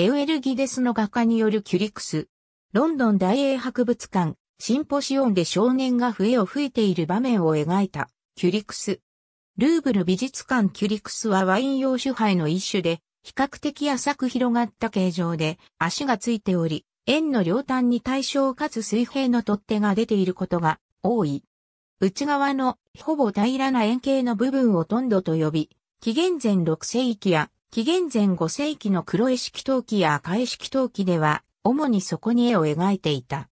エウエルギデスの画家によるキュリクス。ロンドン大英博物館、シンポシオンで少年が笛を吹いている場面を描いた、キュリクス。ルーブル美術館キュリクスはワイン用手杯の一種で、比較的浅く広がった形状で、足がついており、円の両端に対称かつ水平の取っ手が出ていることが多い。内側のほぼ平らな円形の部分をトンドと呼び、紀元前6世紀や紀元前5世紀の黒絵式陶器や赤絵式陶器では、主にそこに絵を描いていた。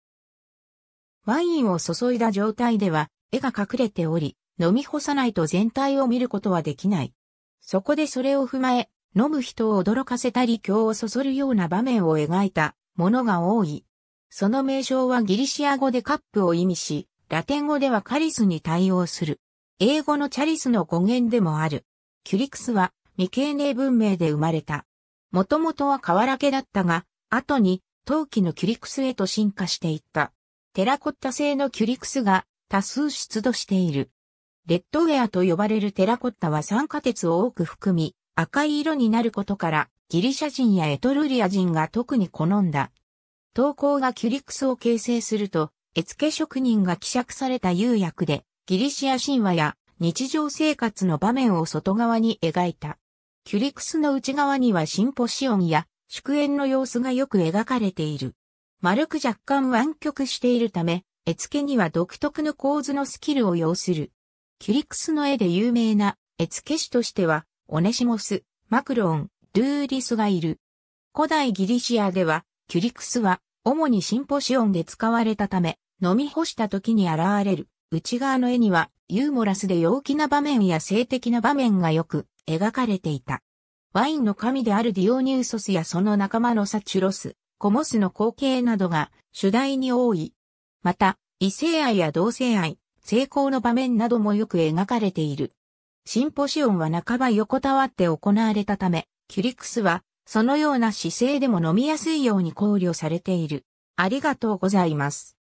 ワインを注いだ状態では、絵が隠れており、飲み干さないと全体を見ることはできない。そこでそれを踏まえ、飲む人を驚かせたり興をそそるような場面を描いたものが多い。その名称はギリシア語でカップを意味し、ラテン語ではカリスに対応する。英語のチャリスの語源でもある。キュリクスは未経年文明で生まれた。もともとは瓦家だったが、後に陶器のキュリクスへと進化していった。テラコッタ製のキュリクスが多数出土している。レッドウェアと呼ばれるテラコッタは酸化鉄を多く含み、赤い色になることから、ギリシャ人やエトルリア人が特に好んだ。陶工がキュリクスを形成すると、絵付け職人が希釈された釉薬で、ギリシア神話や日常生活の場面を外側に描いた。キュリクスの内側にはシンポシオンや祝宴の様子がよく描かれている。丸く若干湾曲しているため、絵付けには独特の構図のスキルを要する。キュリクスの絵で有名な絵付け師としては、オネシモス、マクロン、ルーリスがいる。古代ギリシアでは、キュリクスは主にシンポシオンで使われたため、飲み干した時に現れる内側の絵にはユーモラスで陽気な場面や性的な場面がよく描かれていた。ワインの神であるディオニューソスやその仲間のサチュロス、コモスの光景などが主題に多い。また、異性愛や同性愛、成功の場面などもよく描かれている。シンポシオンは半ば横たわって行われたため、キュリクスはそのような姿勢でも飲みやすいように考慮されている。ありがとうございます。